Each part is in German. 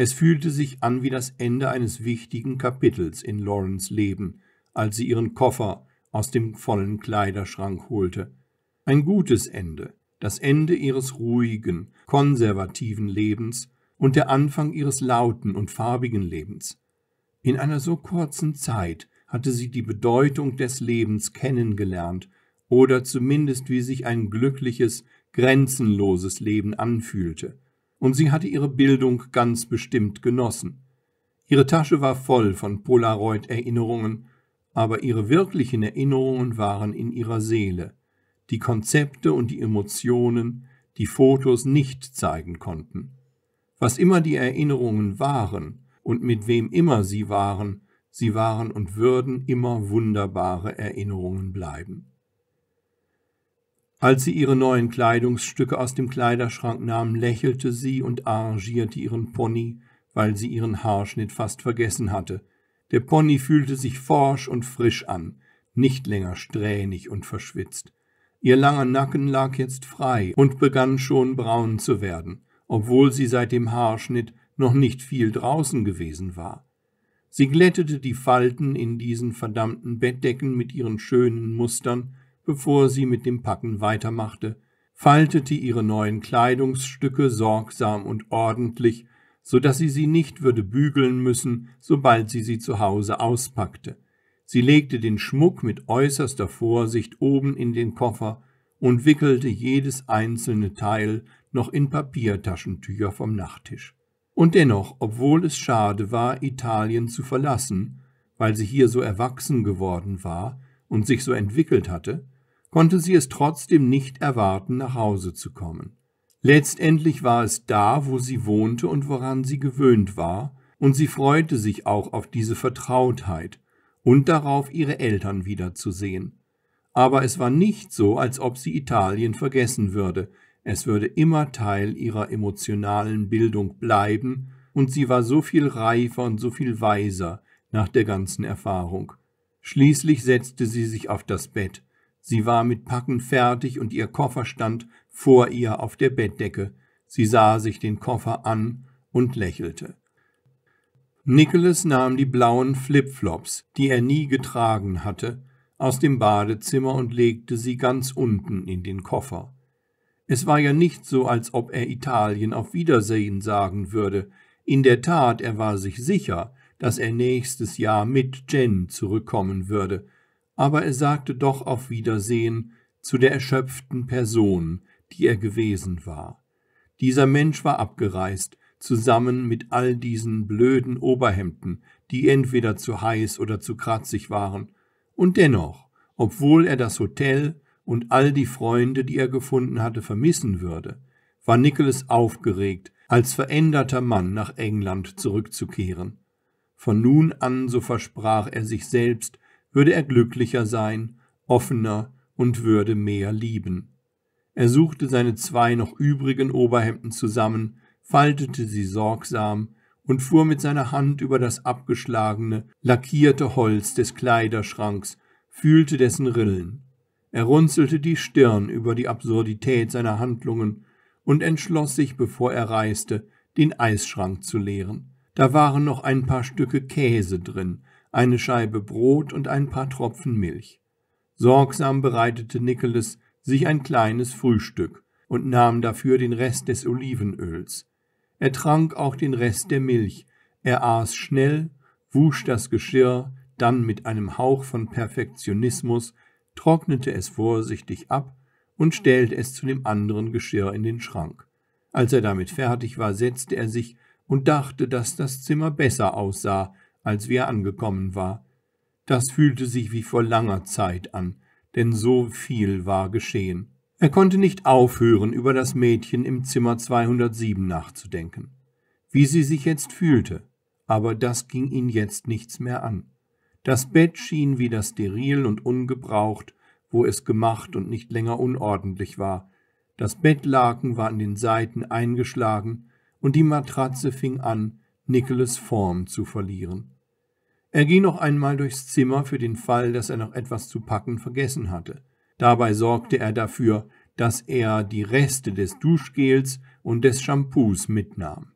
Es fühlte sich an wie das Ende eines wichtigen Kapitels in Laurens Leben, als sie ihren Koffer aus dem vollen Kleiderschrank holte. Ein gutes Ende, das Ende ihres ruhigen, konservativen Lebens und der Anfang ihres lauten und farbigen Lebens. In einer so kurzen Zeit hatte sie die Bedeutung des Lebens kennengelernt oder zumindest wie sich ein glückliches, grenzenloses Leben anfühlte und sie hatte ihre Bildung ganz bestimmt genossen. Ihre Tasche war voll von Polaroid-Erinnerungen, aber ihre wirklichen Erinnerungen waren in ihrer Seele, die Konzepte und die Emotionen, die Fotos nicht zeigen konnten. Was immer die Erinnerungen waren und mit wem immer sie waren, sie waren und würden immer wunderbare Erinnerungen bleiben. Als sie ihre neuen Kleidungsstücke aus dem Kleiderschrank nahm, lächelte sie und arrangierte ihren Pony, weil sie ihren Haarschnitt fast vergessen hatte. Der Pony fühlte sich forsch und frisch an, nicht länger strähnig und verschwitzt. Ihr langer Nacken lag jetzt frei und begann schon braun zu werden, obwohl sie seit dem Haarschnitt noch nicht viel draußen gewesen war. Sie glättete die Falten in diesen verdammten Bettdecken mit ihren schönen Mustern, bevor sie mit dem Packen weitermachte, faltete ihre neuen Kleidungsstücke sorgsam und ordentlich, so dass sie sie nicht würde bügeln müssen, sobald sie sie zu Hause auspackte. Sie legte den Schmuck mit äußerster Vorsicht oben in den Koffer und wickelte jedes einzelne Teil noch in Papiertaschentücher vom Nachttisch. Und dennoch, obwohl es schade war, Italien zu verlassen, weil sie hier so erwachsen geworden war und sich so entwickelt hatte, konnte sie es trotzdem nicht erwarten, nach Hause zu kommen. Letztendlich war es da, wo sie wohnte und woran sie gewöhnt war, und sie freute sich auch auf diese Vertrautheit und darauf, ihre Eltern wiederzusehen. Aber es war nicht so, als ob sie Italien vergessen würde, es würde immer Teil ihrer emotionalen Bildung bleiben, und sie war so viel reifer und so viel weiser nach der ganzen Erfahrung. Schließlich setzte sie sich auf das Bett, Sie war mit Packen fertig und ihr Koffer stand vor ihr auf der Bettdecke. Sie sah sich den Koffer an und lächelte. Nicholas nahm die blauen Flipflops, die er nie getragen hatte, aus dem Badezimmer und legte sie ganz unten in den Koffer. Es war ja nicht so, als ob er Italien auf Wiedersehen sagen würde. In der Tat, er war sich sicher, dass er nächstes Jahr mit Jen zurückkommen würde, aber er sagte doch auf Wiedersehen zu der erschöpften Person, die er gewesen war. Dieser Mensch war abgereist, zusammen mit all diesen blöden Oberhemden, die entweder zu heiß oder zu kratzig waren, und dennoch, obwohl er das Hotel und all die Freunde, die er gefunden hatte, vermissen würde, war Nicholas aufgeregt, als veränderter Mann nach England zurückzukehren. Von nun an, so versprach er sich selbst, würde er glücklicher sein, offener und würde mehr lieben. Er suchte seine zwei noch übrigen Oberhemden zusammen, faltete sie sorgsam und fuhr mit seiner Hand über das abgeschlagene, lackierte Holz des Kleiderschranks, fühlte dessen Rillen. Er runzelte die Stirn über die Absurdität seiner Handlungen und entschloss sich, bevor er reiste, den Eisschrank zu leeren. Da waren noch ein paar Stücke Käse drin, eine Scheibe Brot und ein paar Tropfen Milch. Sorgsam bereitete Nicholas sich ein kleines Frühstück und nahm dafür den Rest des Olivenöls. Er trank auch den Rest der Milch, er aß schnell, wusch das Geschirr, dann mit einem Hauch von Perfektionismus, trocknete es vorsichtig ab und stellte es zu dem anderen Geschirr in den Schrank. Als er damit fertig war, setzte er sich und dachte, dass das Zimmer besser aussah, als er angekommen war. Das fühlte sich wie vor langer Zeit an, denn so viel war geschehen. Er konnte nicht aufhören, über das Mädchen im Zimmer 207 nachzudenken. Wie sie sich jetzt fühlte, aber das ging ihn jetzt nichts mehr an. Das Bett schien wieder steril und ungebraucht, wo es gemacht und nicht länger unordentlich war. Das Bettlaken war an den Seiten eingeschlagen und die Matratze fing an, Nicholas Form zu verlieren. Er ging noch einmal durchs Zimmer für den Fall, dass er noch etwas zu packen vergessen hatte. Dabei sorgte er dafür, dass er die Reste des Duschgels und des Shampoos mitnahm.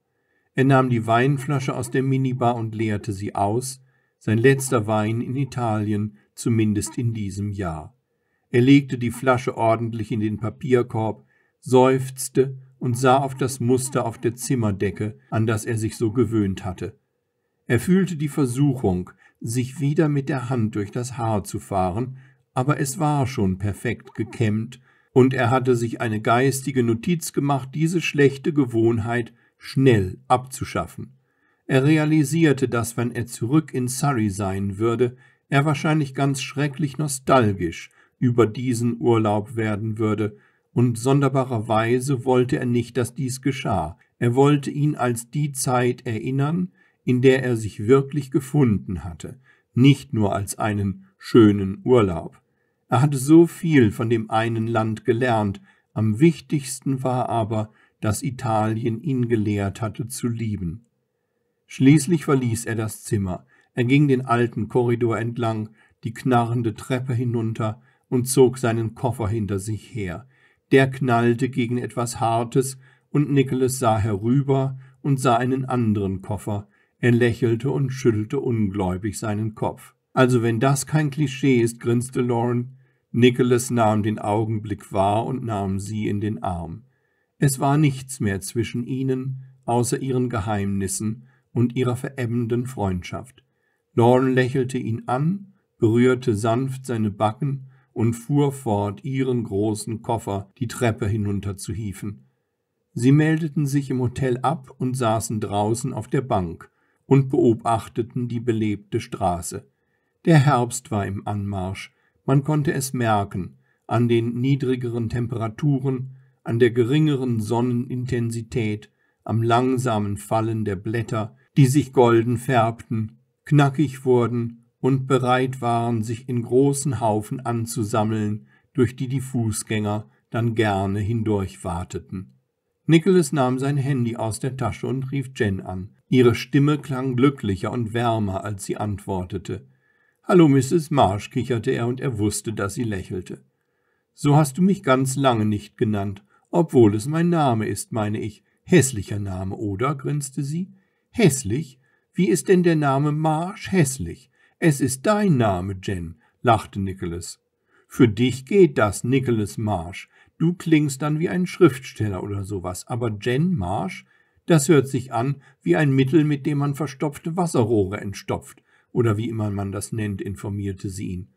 Er nahm die Weinflasche aus der Minibar und leerte sie aus, sein letzter Wein in Italien, zumindest in diesem Jahr. Er legte die Flasche ordentlich in den Papierkorb, seufzte und sah auf das Muster auf der Zimmerdecke, an das er sich so gewöhnt hatte. Er fühlte die Versuchung, sich wieder mit der Hand durch das Haar zu fahren, aber es war schon perfekt gekämmt, und er hatte sich eine geistige Notiz gemacht, diese schlechte Gewohnheit schnell abzuschaffen. Er realisierte, dass wenn er zurück in Surrey sein würde, er wahrscheinlich ganz schrecklich nostalgisch über diesen Urlaub werden würde, und sonderbarerweise wollte er nicht, dass dies geschah. Er wollte ihn als die Zeit erinnern, in der er sich wirklich gefunden hatte, nicht nur als einen schönen Urlaub. Er hatte so viel von dem einen Land gelernt, am wichtigsten war aber, dass Italien ihn gelehrt hatte zu lieben. Schließlich verließ er das Zimmer, er ging den alten Korridor entlang, die knarrende Treppe hinunter und zog seinen Koffer hinter sich her der knallte gegen etwas Hartes, und Nicholas sah herüber und sah einen anderen Koffer. Er lächelte und schüttelte ungläubig seinen Kopf. Also wenn das kein Klischee ist, grinste Lauren. Nicholas nahm den Augenblick wahr und nahm sie in den Arm. Es war nichts mehr zwischen ihnen, außer ihren Geheimnissen und ihrer verebbenden Freundschaft. Lauren lächelte ihn an, berührte sanft seine Backen und fuhr fort, ihren großen Koffer die Treppe hinunter zu hieven. Sie meldeten sich im Hotel ab und saßen draußen auf der Bank und beobachteten die belebte Straße. Der Herbst war im Anmarsch, man konnte es merken, an den niedrigeren Temperaturen, an der geringeren Sonnenintensität, am langsamen Fallen der Blätter, die sich golden färbten, knackig wurden und bereit waren, sich in großen Haufen anzusammeln, durch die die Fußgänger dann gerne hindurch warteten. Nicholas nahm sein Handy aus der Tasche und rief Jen an. Ihre Stimme klang glücklicher und wärmer, als sie antwortete. Hallo, Mrs. Marsh, kicherte er, und er wusste, dass sie lächelte. So hast du mich ganz lange nicht genannt, obwohl es mein Name ist, meine ich. Hässlicher Name, oder? grinste sie. Hässlich? Wie ist denn der Name Marsh hässlich? Es ist dein Name, Jen, lachte Nicholas. Für dich geht das, Nicholas Marsh. Du klingst dann wie ein Schriftsteller oder sowas, aber Jen Marsh, das hört sich an wie ein Mittel, mit dem man verstopfte Wasserrohre entstopft, oder wie immer man das nennt, informierte sie ihn.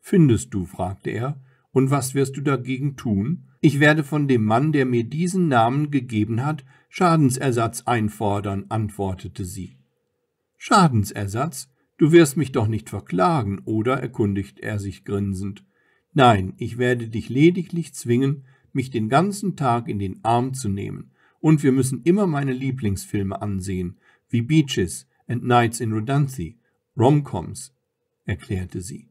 Findest du? fragte er. Und was wirst du dagegen tun? Ich werde von dem Mann, der mir diesen Namen gegeben hat, Schadensersatz einfordern, antwortete sie. Schadensersatz? Du wirst mich doch nicht verklagen, oder? erkundigt er sich grinsend. Nein, ich werde dich lediglich zwingen, mich den ganzen Tag in den Arm zu nehmen, und wir müssen immer meine Lieblingsfilme ansehen, wie Beaches and Nights in Rodanthe, Romcoms, erklärte sie.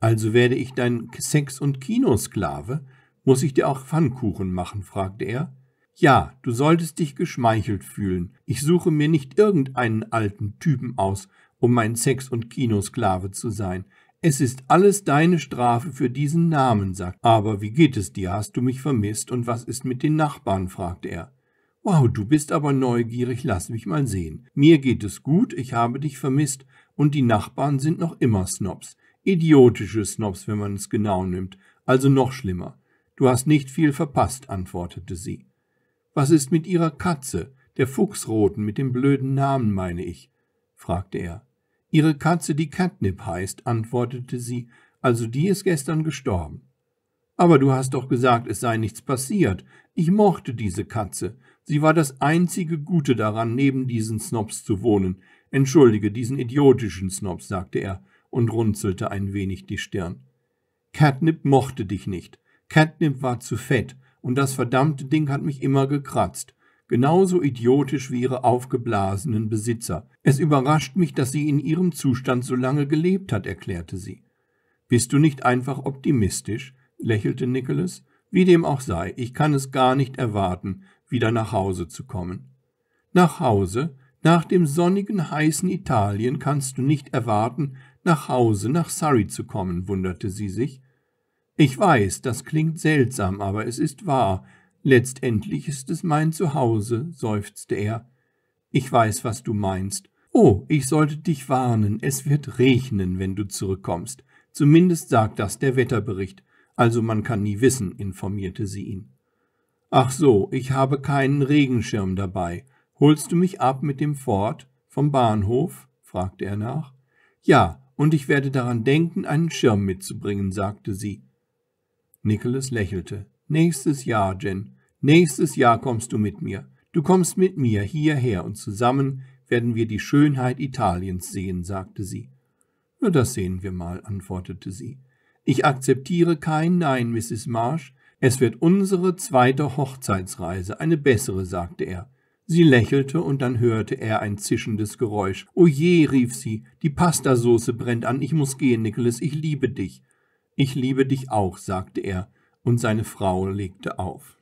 Also werde ich dein Sex- und Kinosklave? Muss ich dir auch Pfannkuchen machen? fragte er. Ja, du solltest dich geschmeichelt fühlen. Ich suche mir nicht irgendeinen alten Typen aus, um mein Sex- und Kinosklave zu sein. Es ist alles deine Strafe für diesen Namen, sagt. Aber wie geht es dir? Hast du mich vermisst? Und was ist mit den Nachbarn? fragt er. Wow, du bist aber neugierig, lass mich mal sehen. Mir geht es gut, ich habe dich vermisst, und die Nachbarn sind noch immer Snobs. Idiotische Snobs, wenn man es genau nimmt, also noch schlimmer. Du hast nicht viel verpasst, antwortete sie. Was ist mit ihrer Katze, der Fuchsroten mit dem blöden Namen, meine ich? fragte er. Ihre Katze, die Catnip heißt, antwortete sie, also die ist gestern gestorben. Aber du hast doch gesagt, es sei nichts passiert. Ich mochte diese Katze. Sie war das einzige Gute daran, neben diesen Snobs zu wohnen. Entschuldige, diesen idiotischen Snobs, sagte er und runzelte ein wenig die Stirn. Catnip mochte dich nicht. Catnip war zu fett, und das verdammte Ding hat mich immer gekratzt genauso idiotisch wie ihre aufgeblasenen Besitzer. Es überrascht mich, dass sie in ihrem Zustand so lange gelebt hat, erklärte sie. Bist du nicht einfach optimistisch? lächelte Nicholas. Wie dem auch sei, ich kann es gar nicht erwarten, wieder nach Hause zu kommen. Nach Hause? Nach dem sonnigen, heißen Italien kannst du nicht erwarten, nach Hause, nach Surrey zu kommen, wunderte sie sich. Ich weiß, das klingt seltsam, aber es ist wahr, Letztendlich ist es mein Zuhause, seufzte er. Ich weiß, was du meinst. Oh, ich sollte dich warnen, es wird regnen, wenn du zurückkommst. Zumindest sagt das der Wetterbericht, also man kann nie wissen, informierte sie ihn. Ach so, ich habe keinen Regenschirm dabei. Holst du mich ab mit dem Ford vom Bahnhof? fragte er nach. Ja, und ich werde daran denken, einen Schirm mitzubringen, sagte sie. Nicholas lächelte. Nächstes Jahr, Jen. Nächstes Jahr kommst du mit mir. Du kommst mit mir hierher und zusammen werden wir die Schönheit Italiens sehen, sagte sie. Nur das sehen wir mal, antwortete sie. Ich akzeptiere kein Nein, Mrs. Marsh. Es wird unsere zweite Hochzeitsreise, eine bessere, sagte er. Sie lächelte und dann hörte er ein zischendes Geräusch. O oh je, rief sie, die Pastasauce brennt an, ich muss gehen, Nicholas, ich liebe dich. Ich liebe dich auch, sagte er, und seine Frau legte auf.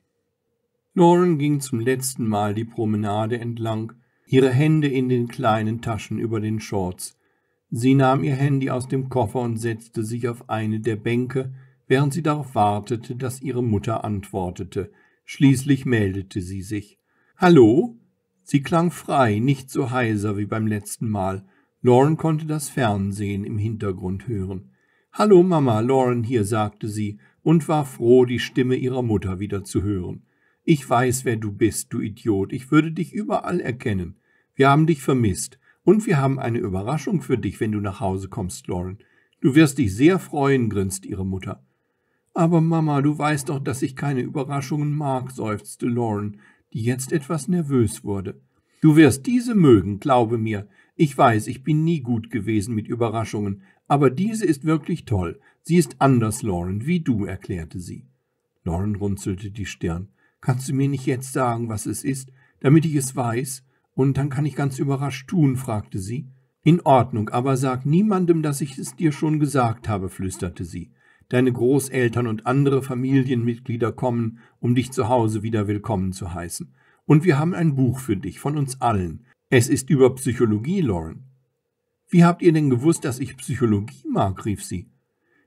Noren ging zum letzten Mal die Promenade entlang, ihre Hände in den kleinen Taschen über den Shorts. Sie nahm ihr Handy aus dem Koffer und setzte sich auf eine der Bänke, während sie darauf wartete, dass ihre Mutter antwortete. Schließlich meldete sie sich. Hallo? Sie klang frei, nicht so heiser wie beim letzten Mal. Lauren konnte das Fernsehen im Hintergrund hören. Hallo Mama, Lauren hier, sagte sie und war froh, die Stimme ihrer Mutter wieder zu hören. Ich weiß, wer du bist, du Idiot. Ich würde dich überall erkennen. Wir haben dich vermisst. Und wir haben eine Überraschung für dich, wenn du nach Hause kommst, Lauren. Du wirst dich sehr freuen, grinst ihre Mutter. Aber Mama, du weißt doch, dass ich keine Überraschungen mag, seufzte Lauren, die jetzt etwas nervös wurde. Du wirst diese mögen, glaube mir. Ich weiß, ich bin nie gut gewesen mit Überraschungen, aber diese ist wirklich toll. Sie ist anders, Lauren, wie du, erklärte sie. Lauren runzelte die Stirn. Kannst du mir nicht jetzt sagen, was es ist, damit ich es weiß, und dann kann ich ganz überrascht tun, fragte sie. In Ordnung, aber sag niemandem, dass ich es dir schon gesagt habe, flüsterte sie. Deine Großeltern und andere Familienmitglieder kommen, um dich zu Hause wieder willkommen zu heißen. Und wir haben ein Buch für dich, von uns allen. Es ist über Psychologie, Lauren. Wie habt ihr denn gewusst, dass ich Psychologie mag? rief sie.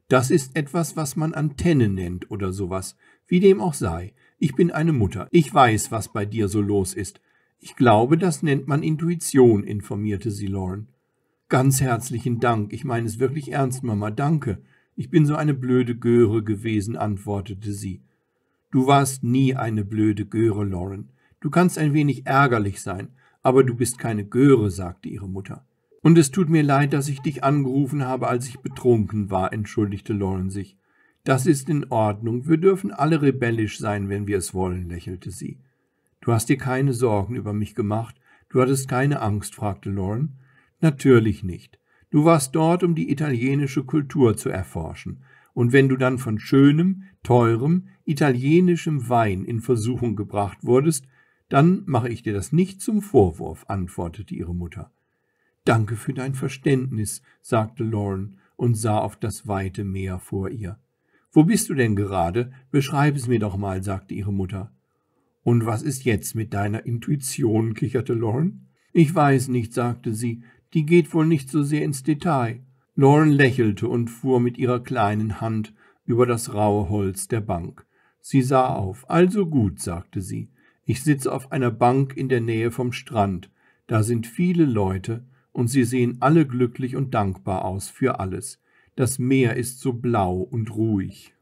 Das ist etwas, was man Antenne nennt oder sowas, wie dem auch sei. Ich bin eine Mutter. Ich weiß, was bei dir so los ist. Ich glaube, das nennt man Intuition, informierte sie Lauren. Ganz herzlichen Dank. Ich meine es wirklich ernst, Mama. Danke. Ich bin so eine blöde Göre gewesen, antwortete sie. Du warst nie eine blöde Göre, Lauren. Du kannst ein wenig ärgerlich sein, aber du bist keine Göre, sagte ihre Mutter. Und es tut mir leid, dass ich dich angerufen habe, als ich betrunken war, entschuldigte Lauren sich. Das ist in Ordnung, wir dürfen alle rebellisch sein, wenn wir es wollen, lächelte sie. Du hast dir keine Sorgen über mich gemacht, du hattest keine Angst, fragte Lauren. Natürlich nicht. Du warst dort, um die italienische Kultur zu erforschen, und wenn du dann von schönem, teurem, italienischem Wein in Versuchung gebracht wurdest, dann mache ich dir das nicht zum Vorwurf, antwortete ihre Mutter. Danke für dein Verständnis, sagte Lauren und sah auf das weite Meer vor ihr. Wo bist du denn gerade? Beschreib es mir doch mal, sagte ihre Mutter. Und was ist jetzt mit deiner Intuition? kicherte Lauren. Ich weiß nicht, sagte sie, die geht wohl nicht so sehr ins Detail. Lauren lächelte und fuhr mit ihrer kleinen Hand über das raue Holz der Bank. Sie sah auf. Also gut, sagte sie. Ich sitze auf einer Bank in der Nähe vom Strand. Da sind viele Leute, und sie sehen alle glücklich und dankbar aus für alles. Das Meer ist so blau und ruhig.